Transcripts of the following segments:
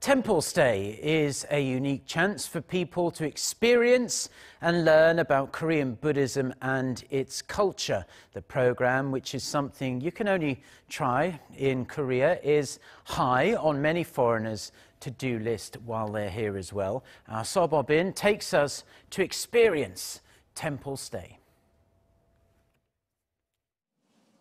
Temple Stay is a unique chance for people to experience and learn about Korean Buddhism and its culture. The program, which is something you can only try in Korea, is high on many foreigners' to do list while they're here as well. Our Sobobin takes us to experience Temple Stay.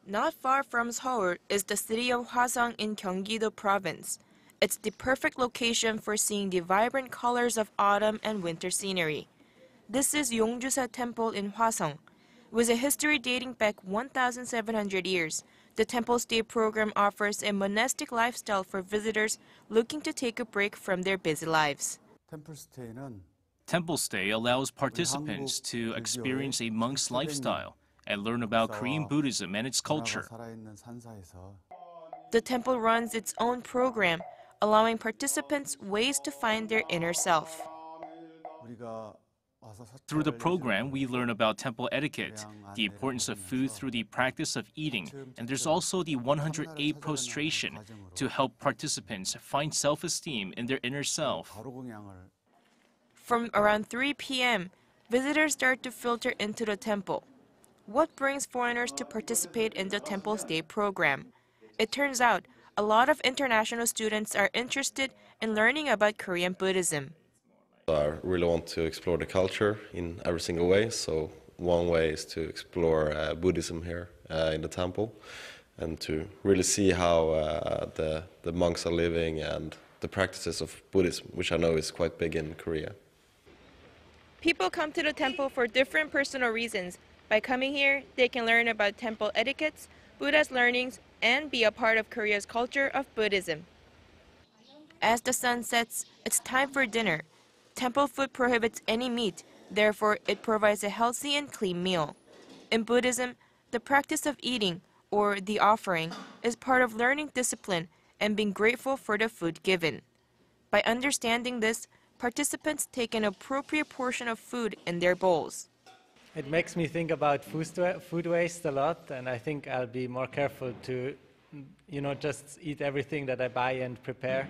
Not far from Seoul is the city of Hwaseong in Gyeonggi-do province. It's the perfect location for seeing the vibrant colors of autumn and winter scenery. This is Yongjusa Temple in Hwaseong. With a history dating back 1,700 years, the Temple Stay program offers a monastic lifestyle for visitors looking to take a break from their busy lives. Temple Stay allows participants to experience a monk's lifestyle and learn about Korean Buddhism and its culture. The temple runs its own program allowing participants ways to find their inner self. Through the program, we learn about temple etiquette, the importance of food through the practice of eating, and there's also the 108 prostration to help participants find self esteem in their inner self. From around 3 p.m., visitors start to filter into the temple. What brings foreigners to participate in the Temple's Day program? It turns out a lot of international students are interested in learning about Korean Buddhism. I really want to explore the culture in every single way. So one way is to explore uh, Buddhism here uh, in the temple and to really see how uh, the, the monks are living and the practices of Buddhism, which I know is quite big in Korea. People come to the temple for different personal reasons, by coming here, they can learn about temple etiquettes, Buddha's learnings, and be a part of Korea's culture of Buddhism. As the sun sets, it's time for dinner. Temple food prohibits any meat, therefore, it provides a healthy and clean meal. In Buddhism, the practice of eating, or the offering, is part of learning discipline and being grateful for the food given. By understanding this, participants take an appropriate portion of food in their bowls. It makes me think about food waste a lot, and I think I'll be more careful to, you know, just eat everything that I buy and prepare.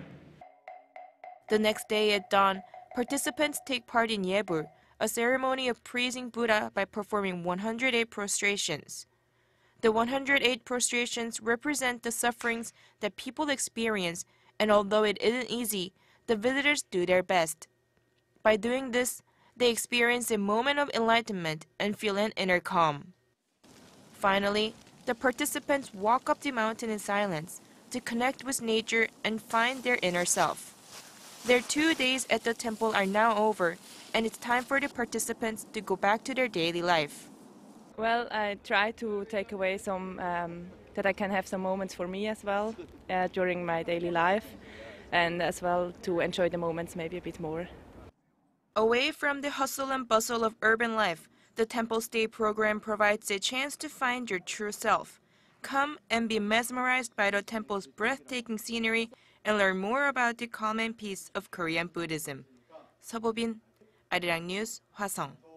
The next day at dawn, participants take part in Yebur, a ceremony of praising Buddha by performing 108 prostrations. The 108 prostrations represent the sufferings that people experience, and although it isn't easy, the visitors do their best. By doing this, they experience a moment of enlightenment and feel an inner calm. Finally, the participants walk up the mountain in silence to connect with nature and find their inner self. Their two days at the temple are now over, and it's time for the participants to go back to their daily life. Well, I try to take away some, um, that I can have some moments for me as well uh, during my daily life, and as well to enjoy the moments maybe a bit more. Away from the hustle and bustle of urban life, the Temple Stay program provides a chance to find your true self. Come and be mesmerized by the temple's breathtaking scenery and learn more about the calm and peace of Korean Buddhism. 서보빈, Arirang News, 화성